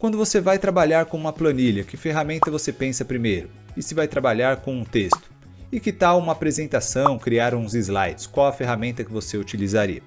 Quando você vai trabalhar com uma planilha, que ferramenta você pensa primeiro? E se vai trabalhar com um texto? E que tal uma apresentação, criar uns slides? Qual a ferramenta que você utilizaria?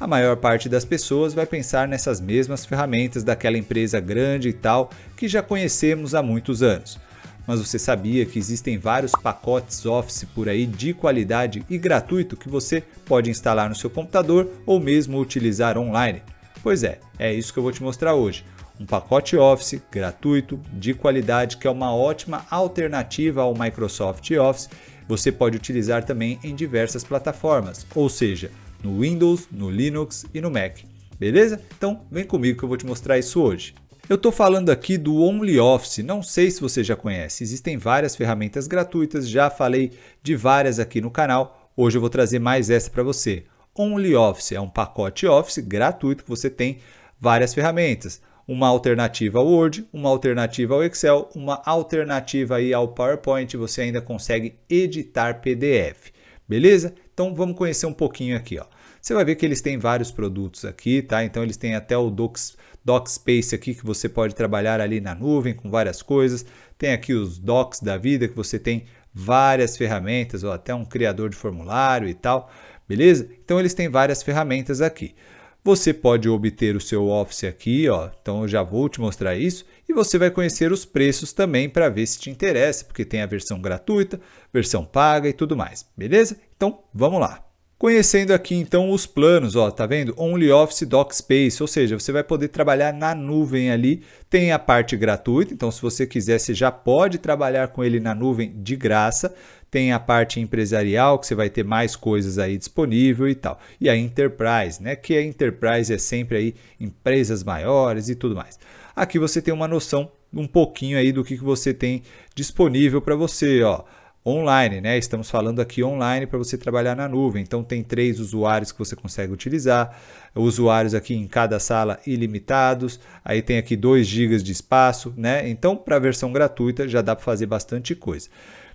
A maior parte das pessoas vai pensar nessas mesmas ferramentas daquela empresa grande e tal que já conhecemos há muitos anos. Mas você sabia que existem vários pacotes Office por aí de qualidade e gratuito que você pode instalar no seu computador ou mesmo utilizar online? Pois é, é isso que eu vou te mostrar hoje. Um pacote Office gratuito, de qualidade, que é uma ótima alternativa ao Microsoft Office. Você pode utilizar também em diversas plataformas, ou seja, no Windows, no Linux e no Mac. Beleza? Então vem comigo que eu vou te mostrar isso hoje. Eu estou falando aqui do OnlyOffice, não sei se você já conhece, existem várias ferramentas gratuitas, já falei de várias aqui no canal, hoje eu vou trazer mais essa para você. Only Office é um pacote Office gratuito que você tem várias ferramentas. Uma alternativa ao Word, uma alternativa ao Excel, uma alternativa aí ao PowerPoint, você ainda consegue editar PDF. Beleza? Então vamos conhecer um pouquinho aqui, ó. Você vai ver que eles têm vários produtos aqui, tá? Então eles têm até o Docs, Docspace Space aqui que você pode trabalhar ali na nuvem com várias coisas. Tem aqui os docs da vida que você tem várias ferramentas, ou até um criador de formulário e tal beleza? Então eles têm várias ferramentas aqui. Você pode obter o seu Office aqui, ó. então eu já vou te mostrar isso. E você vai conhecer os preços também para ver se te interessa, porque tem a versão gratuita, versão paga e tudo mais, beleza? Então vamos lá. Conhecendo aqui então os planos, ó, tá vendo? Only Office Doc Space, ou seja, você vai poder trabalhar na nuvem ali. Tem a parte gratuita, então se você quiser, você já pode trabalhar com ele na nuvem de graça tem a parte empresarial, que você vai ter mais coisas aí disponível e tal. E a Enterprise, né? Que a Enterprise é sempre aí empresas maiores e tudo mais. Aqui você tem uma noção um pouquinho aí do que, que você tem disponível para você, ó online, né? Estamos falando aqui online para você trabalhar na nuvem. Então tem três usuários que você consegue utilizar, usuários aqui em cada sala ilimitados. Aí tem aqui 2 GB de espaço, né? Então para a versão gratuita já dá para fazer bastante coisa.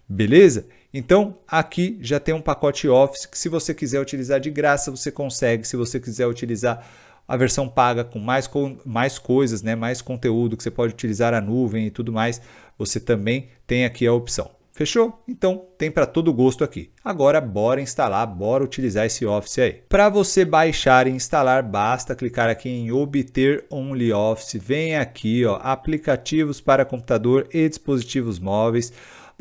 Beleza? Então, aqui já tem um pacote Office que se você quiser utilizar de graça, você consegue. Se você quiser utilizar a versão paga com mais, com mais coisas, né? mais conteúdo que você pode utilizar a nuvem e tudo mais, você também tem aqui a opção. Fechou? Então tem para todo gosto aqui. Agora bora instalar, bora utilizar esse Office aí. Para você baixar e instalar, basta clicar aqui em obter Only Office. Vem aqui, ó, aplicativos para computador e dispositivos móveis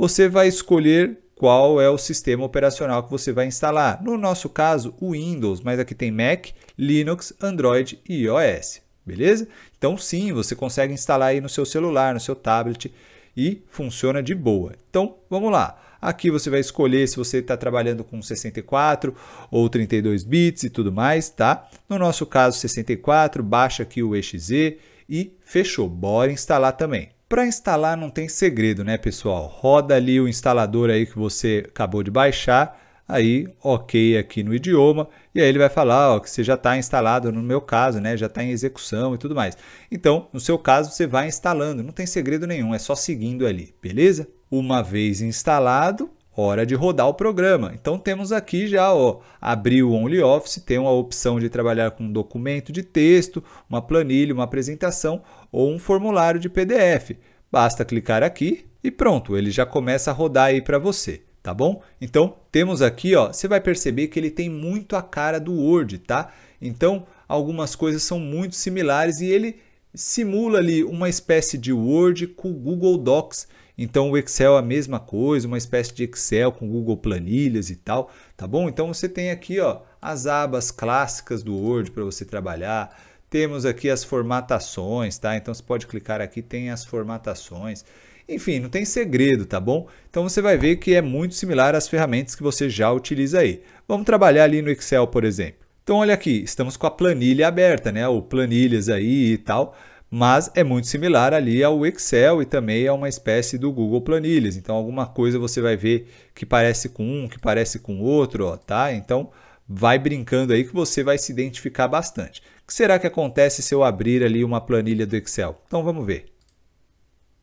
você vai escolher qual é o sistema operacional que você vai instalar. No nosso caso, o Windows, mas aqui tem Mac, Linux, Android e iOS, beleza? Então sim, você consegue instalar aí no seu celular, no seu tablet e funciona de boa. Então, vamos lá. Aqui você vai escolher se você está trabalhando com 64 ou 32 bits e tudo mais, tá? No nosso caso, 64, baixa aqui o exe e fechou. Bora instalar também. Para instalar não tem segredo, né, pessoal? Roda ali o instalador aí que você acabou de baixar, aí OK aqui no idioma, e aí ele vai falar ó, que você já está instalado, no meu caso, né, já está em execução e tudo mais. Então, no seu caso, você vai instalando, não tem segredo nenhum, é só seguindo ali, beleza? Uma vez instalado, hora de rodar o programa. Então temos aqui já, ó, abrir o OnlyOffice, tem uma opção de trabalhar com um documento de texto, uma planilha, uma apresentação ou um formulário de PDF. Basta clicar aqui e pronto, ele já começa a rodar aí para você, tá bom? Então temos aqui, ó, você vai perceber que ele tem muito a cara do Word, tá? Então algumas coisas são muito similares e ele simula ali uma espécie de Word com Google Docs então o Excel é a mesma coisa, uma espécie de Excel com Google Planilhas e tal, tá bom? Então você tem aqui ó, as abas clássicas do Word para você trabalhar. Temos aqui as formatações, tá? Então você pode clicar aqui, tem as formatações. Enfim, não tem segredo, tá bom? Então você vai ver que é muito similar às ferramentas que você já utiliza aí. Vamos trabalhar ali no Excel, por exemplo. Então olha aqui, estamos com a planilha aberta, né? Ou planilhas aí e tal mas é muito similar ali ao Excel e também é uma espécie do Google Planilhas. Então, alguma coisa você vai ver que parece com um, que parece com outro, ó, tá? Então, vai brincando aí que você vai se identificar bastante. O que será que acontece se eu abrir ali uma planilha do Excel? Então, vamos ver.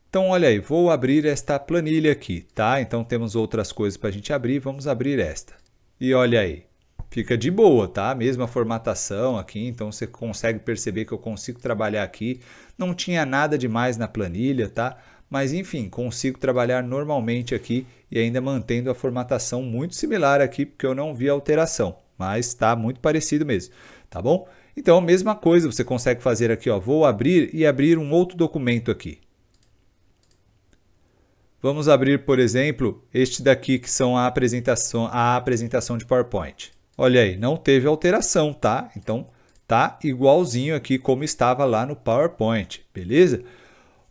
Então, olha aí, vou abrir esta planilha aqui, tá? Então, temos outras coisas para a gente abrir, vamos abrir esta. E olha aí, fica de boa, tá? Mesma formatação aqui, então você consegue perceber que eu consigo trabalhar aqui. Não tinha nada demais na planilha, tá? Mas enfim, consigo trabalhar normalmente aqui e ainda mantendo a formatação muito similar aqui, porque eu não vi alteração, mas está muito parecido mesmo, tá bom? Então, a mesma coisa, você consegue fazer aqui, ó, vou abrir e abrir um outro documento aqui. Vamos abrir, por exemplo, este daqui que são a apresentação, a apresentação de PowerPoint. Olha aí, não teve alteração, tá? Então tá igualzinho aqui como estava lá no PowerPoint, beleza?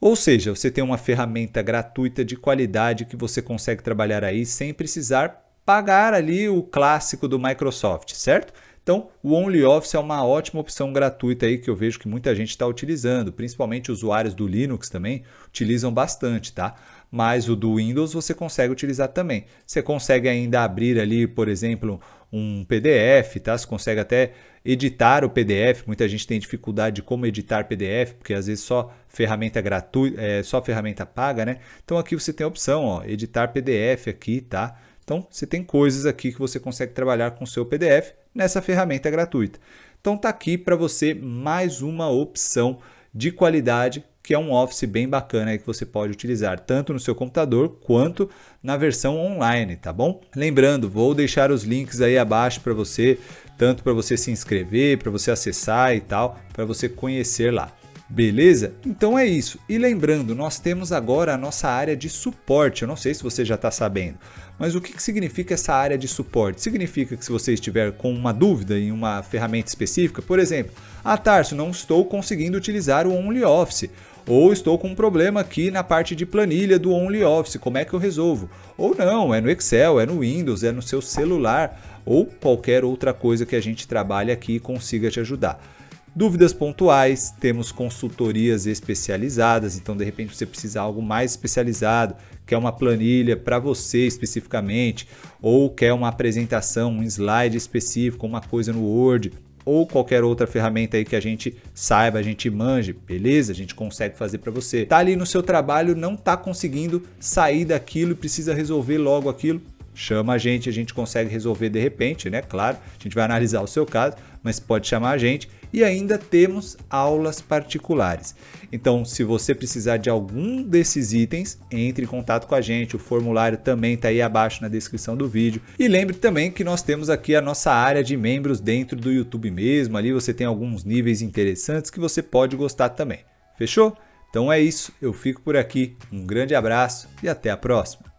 Ou seja, você tem uma ferramenta gratuita de qualidade que você consegue trabalhar aí sem precisar pagar ali o clássico do Microsoft, certo? Então, o OnlyOffice é uma ótima opção gratuita aí que eu vejo que muita gente está utilizando, principalmente usuários do Linux também utilizam bastante, tá? Mas o do Windows você consegue utilizar também. Você consegue ainda abrir ali, por exemplo, um PDF, tá? Você consegue até editar o PDF. Muita gente tem dificuldade de como editar PDF, porque às vezes só ferramenta gratuita, é, só ferramenta paga, né? Então aqui você tem a opção, ó, editar PDF aqui, tá? Então você tem coisas aqui que você consegue trabalhar com o seu PDF nessa ferramenta gratuita. Então tá aqui para você mais uma opção de qualidade que é um Office bem bacana aí que você pode utilizar tanto no seu computador quanto na versão online, tá bom? Lembrando, vou deixar os links aí abaixo para você, tanto para você se inscrever, para você acessar e tal, para você conhecer lá. Beleza? Então é isso. E lembrando, nós temos agora a nossa área de suporte. Eu não sei se você já está sabendo, mas o que, que significa essa área de suporte? Significa que se você estiver com uma dúvida em uma ferramenta específica, por exemplo, ah, Tarso, não estou conseguindo utilizar o OnlyOffice. Ou estou com um problema aqui na parte de planilha do OnlyOffice, como é que eu resolvo? Ou não, é no Excel, é no Windows, é no seu celular ou qualquer outra coisa que a gente trabalhe aqui e consiga te ajudar. Dúvidas pontuais, temos consultorias especializadas, então de repente você precisa de algo mais especializado, quer uma planilha para você especificamente, ou quer uma apresentação, um slide específico, uma coisa no Word, ou qualquer outra ferramenta aí que a gente saiba, a gente manje, beleza? A gente consegue fazer para você. Tá ali no seu trabalho, não tá conseguindo sair daquilo e precisa resolver logo aquilo chama a gente, a gente consegue resolver de repente, né? Claro, a gente vai analisar o seu caso, mas pode chamar a gente. E ainda temos aulas particulares. Então, se você precisar de algum desses itens, entre em contato com a gente. O formulário também está aí abaixo na descrição do vídeo. E lembre também que nós temos aqui a nossa área de membros dentro do YouTube mesmo. Ali você tem alguns níveis interessantes que você pode gostar também. Fechou? Então é isso, eu fico por aqui. Um grande abraço e até a próxima.